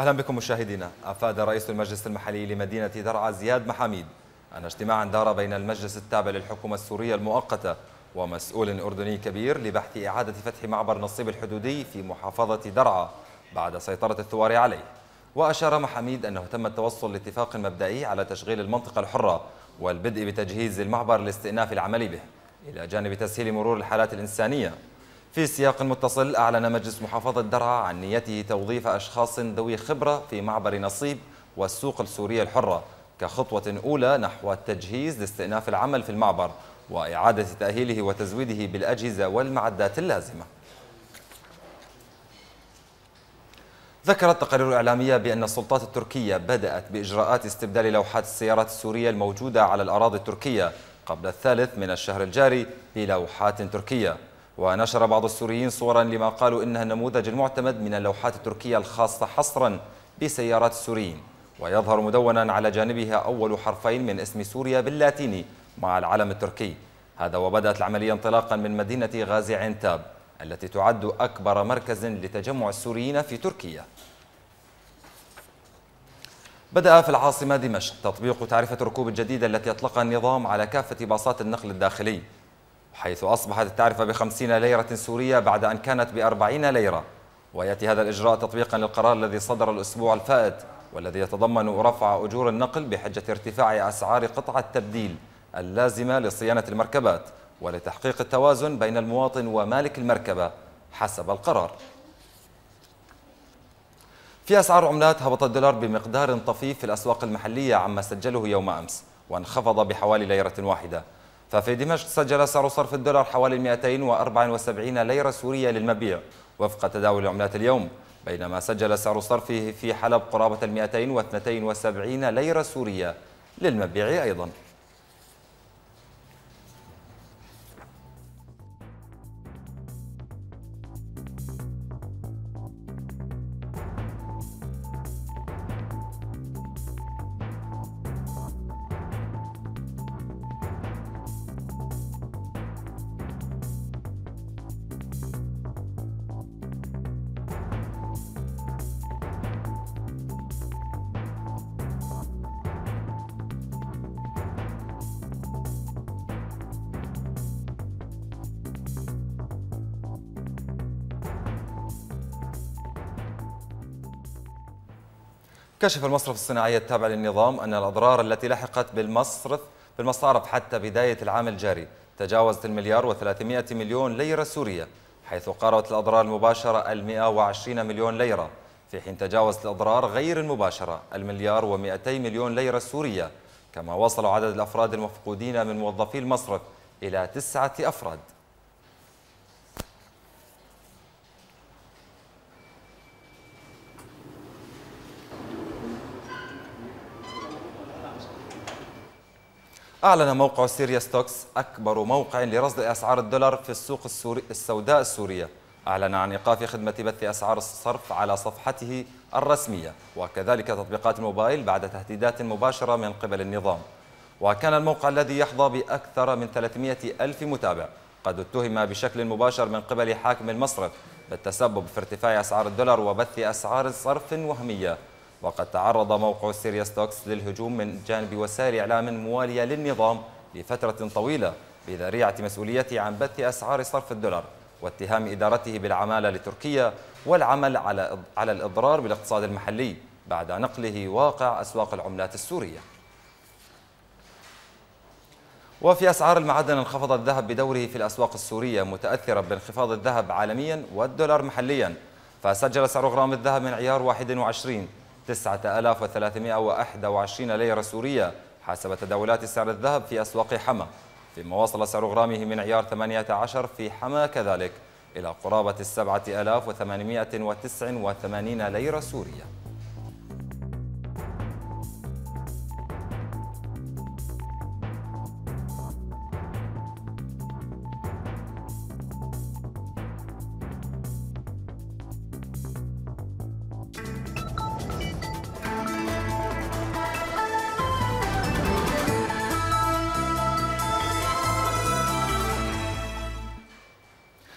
أهلا بكم مشاهدينا أفاد رئيس المجلس المحلي لمدينة درعا زياد محاميد أن اجتماعا دار بين المجلس التابع للحكومة السورية المؤقتة ومسؤول أردني كبير لبحث إعادة فتح معبر نصيب الحدودي في محافظة درعا بعد سيطرة الثوار عليه وأشار محاميد أنه تم التوصل لاتفاق مبدئي على تشغيل المنطقة الحرة والبدء بتجهيز المعبر لاستئناف العمل به إلى جانب تسهيل مرور الحالات الإنسانية في سياق متصل أعلن مجلس محافظة درعا عن نيته توظيف أشخاص ذوي خبرة في معبر نصيب والسوق السورية الحرة كخطوة أولى نحو التجهيز لاستئناف العمل في المعبر وإعادة تأهيله وتزويده بالأجهزة والمعدات اللازمة ذكرت تقارير إعلامية بأن السلطات التركية بدأت بإجراءات استبدال لوحات السيارات السورية الموجودة على الأراضي التركية قبل الثالث من الشهر الجاري بلوحات تركية ونشر بعض السوريين صورا لما قالوا إنها النموذج المعتمد من اللوحات التركية الخاصة حصرا بسيارات السوريين ويظهر مدونا على جانبها أول حرفين من اسم سوريا باللاتيني مع العلم التركي هذا وبدأت العملية انطلاقا من مدينة غازي عنتاب التي تعد أكبر مركز لتجمع السوريين في تركيا بدأ في العاصمة دمشق تطبيق تعرفة الركوب الجديدة التي أطلقها النظام على كافة باصات النقل الداخلي حيث أصبحت التعرفة بخمسين ليرة سورية بعد أن كانت بأربعين ليرة ويأتي هذا الإجراء تطبيقا للقرار الذي صدر الأسبوع الفائت والذي يتضمن رفع أجور النقل بحجة ارتفاع أسعار قطع التبديل اللازمة لصيانة المركبات ولتحقيق التوازن بين المواطن ومالك المركبة حسب القرار في أسعار عملات هبط الدولار بمقدار طفيف في الأسواق المحلية عما سجله يوم أمس وانخفض بحوالي ليرة واحدة ففي دمشق سجل سعر صرف الدولار حوالي 274 ليرة سورية للمبيع وفق تداول العملات اليوم بينما سجل سعر صرفه في حلب قرابة 272 ليرة سورية للمبيع أيضاً كشف المصرف الصناعي التابع للنظام أن الأضرار التي لحقت بالمصرف بالمصارف حتى بداية العام الجاري تجاوزت المليار و300 مليون ليرة سورية حيث قاربت الأضرار المباشرة ال120 مليون ليرة في حين تجاوزت الأضرار غير المباشرة المليار و200 مليون ليرة سورية كما وصل عدد الأفراد المفقودين من موظفي المصرف إلى تسعة أفراد أعلن موقع سيريا ستوكس أكبر موقع لرصد أسعار الدولار في السوق السوري السوداء السورية أعلن عن إيقاف خدمة بث أسعار الصرف على صفحته الرسمية وكذلك تطبيقات الموبايل بعد تهديدات مباشرة من قبل النظام وكان الموقع الذي يحظى بأكثر من 300 ألف متابع قد اتهم بشكل مباشر من قبل حاكم المصرف بالتسبب في ارتفاع أسعار الدولار وبث أسعار صرف وهمية وقد تعرض موقع سيريا ستوكس للهجوم من جانب وسائل إعلام موالية للنظام لفترة طويلة بذريعة مسؤوليته عن بث أسعار صرف الدولار واتهام إدارته بالعمالة لتركيا والعمل على على الإضرار بالاقتصاد المحلي بعد نقله واقع أسواق العملات السورية وفي أسعار المعدن انخفض الذهب بدوره في الأسواق السورية متأثرا بانخفاض الذهب عالميا والدولار محليا فسجل سعر غرام الذهب من عيار 21 9321 ليرة سورية حسب تداولات سعر الذهب في أسواق حما فيما وصل سعر غرامه من عيار 18 في حما كذلك إلى قرابة 7889 ليرة سورية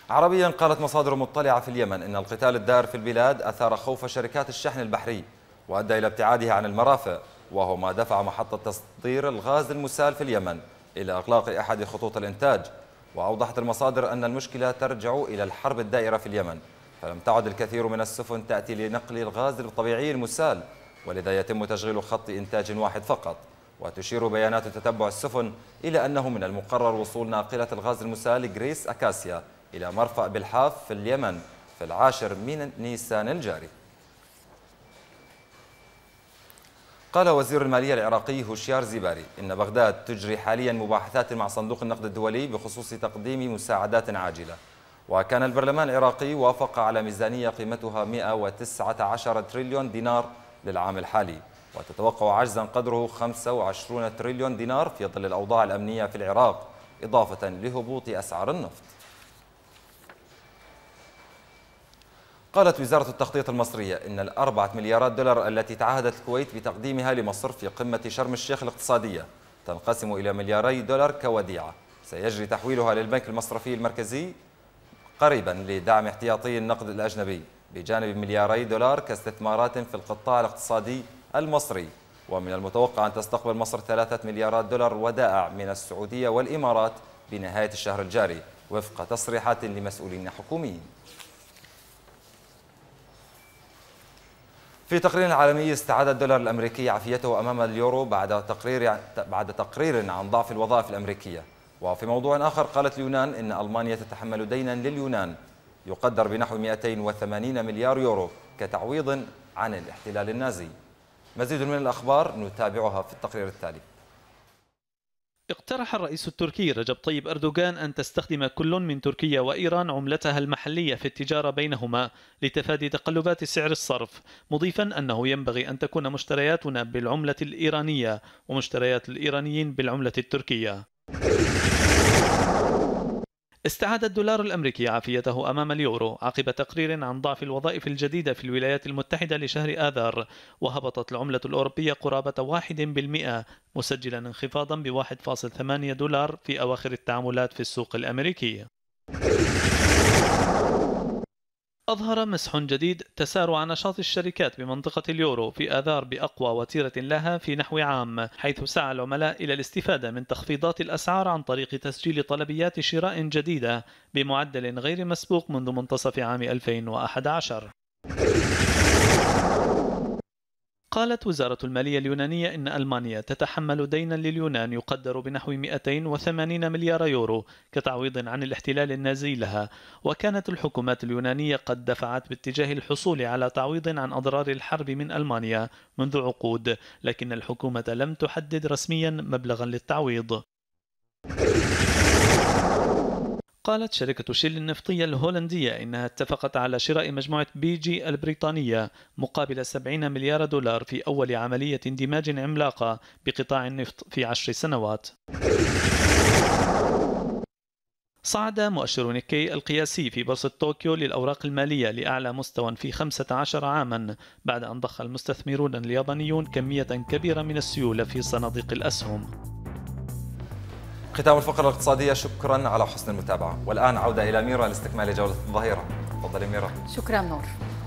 عربيا قالت مصادر مطلعة في اليمن إن القتال الدار في البلاد أثار خوف شركات الشحن البحري وأدى إلى ابتعادها عن المرافق وهو ما دفع محطة تصدير الغاز المسال في اليمن إلى إغلاق أحد خطوط الإنتاج وأوضحت المصادر أن المشكلة ترجع إلى الحرب الدائرة في اليمن فلم تعد الكثير من السفن تأتي لنقل الغاز الطبيعي المسال ولذا يتم تشغيل خط إنتاج واحد فقط وتشير بيانات تتبع السفن إلى أنه من المقرر وصول ناقلة الغاز المسال غريس أكاسيا إلى مرفأ بالحاف في اليمن في العاشر من نيسان الجاري قال وزير المالية العراقي هوشيار زيباري إن بغداد تجري حاليا مباحثات مع صندوق النقد الدولي بخصوص تقديم مساعدات عاجلة وكان البرلمان العراقي وافق على ميزانية قيمتها 119 تريليون دينار للعام الحالي وتتوقع عجزا قدره 25 تريليون دينار في ظل الأوضاع الأمنية في العراق إضافة لهبوط أسعار النفط قالت وزارة التخطيط المصرية إن الأربعة مليارات دولار التي تعهدت الكويت بتقديمها لمصر في قمة شرم الشيخ الاقتصادية تنقسم إلى ملياري دولار كوديعة سيجري تحويلها للبنك المصرفي المركزي قريبا لدعم احتياطي النقد الأجنبي بجانب ملياري دولار كاستثمارات في القطاع الاقتصادي المصري ومن المتوقع أن تستقبل مصر ثلاثة مليارات دولار ودائع من السعودية والإمارات بنهاية الشهر الجاري وفق تصريحات لمسؤولين حكوميين في تقرير عالمي استعاد الدولار الامريكي عافيته امام اليورو بعد تقرير بعد تقرير عن ضعف الوظائف الامريكيه وفي موضوع اخر قالت اليونان ان المانيا تتحمل دينا لليونان يقدر بنحو 280 مليار يورو كتعويض عن الاحتلال النازي مزيد من الاخبار نتابعها في التقرير التالي اقترح الرئيس التركي رجب طيب أردوغان أن تستخدم كل من تركيا وإيران عملتها المحلية في التجارة بينهما لتفادي تقلبات سعر الصرف مضيفا أنه ينبغي أن تكون مشترياتنا بالعملة الإيرانية ومشتريات الإيرانيين بالعملة التركية استعاد الدولار الأمريكي عافيته أمام اليورو عقب تقرير عن ضعف الوظائف الجديدة في الولايات المتحدة لشهر آذار وهبطت العملة الأوروبية قرابة 1% مسجلا انخفاضا ب 1.8 دولار في أواخر التعاملات في السوق الأمريكي أظهر مسح جديد تسارع نشاط الشركات بمنطقة اليورو في آذار بأقوى وتيرة لها في نحو عام حيث سعى العملاء إلى الاستفادة من تخفيضات الأسعار عن طريق تسجيل طلبيات شراء جديدة بمعدل غير مسبوق منذ منتصف عام 2011 قالت وزارة المالية اليونانية إن ألمانيا تتحمل دينا لليونان يقدر بنحو 280 مليار يورو كتعويض عن الاحتلال النازي لها وكانت الحكومات اليونانية قد دفعت باتجاه الحصول على تعويض عن أضرار الحرب من ألمانيا منذ عقود لكن الحكومة لم تحدد رسميا مبلغا للتعويض قالت شركة شيل النفطية الهولندية إنها اتفقت على شراء مجموعة بي جي البريطانية مقابل 70 مليار دولار في أول عملية اندماج عملاقة بقطاع النفط في عشر سنوات. صعد مؤشر نيكي القياسي في بورصة طوكيو للأوراق المالية لأعلى مستوى في 15 عاما بعد أن ضخ المستثمرون اليابانيون كمية كبيرة من السيولة في صناديق الأسهم ختام الفقرة الاقتصادية شكرا على حسن المتابعة والآن عودة إلى ميرا لاستكمال جولة الظهيرة تفضلي ميرا شكرا نور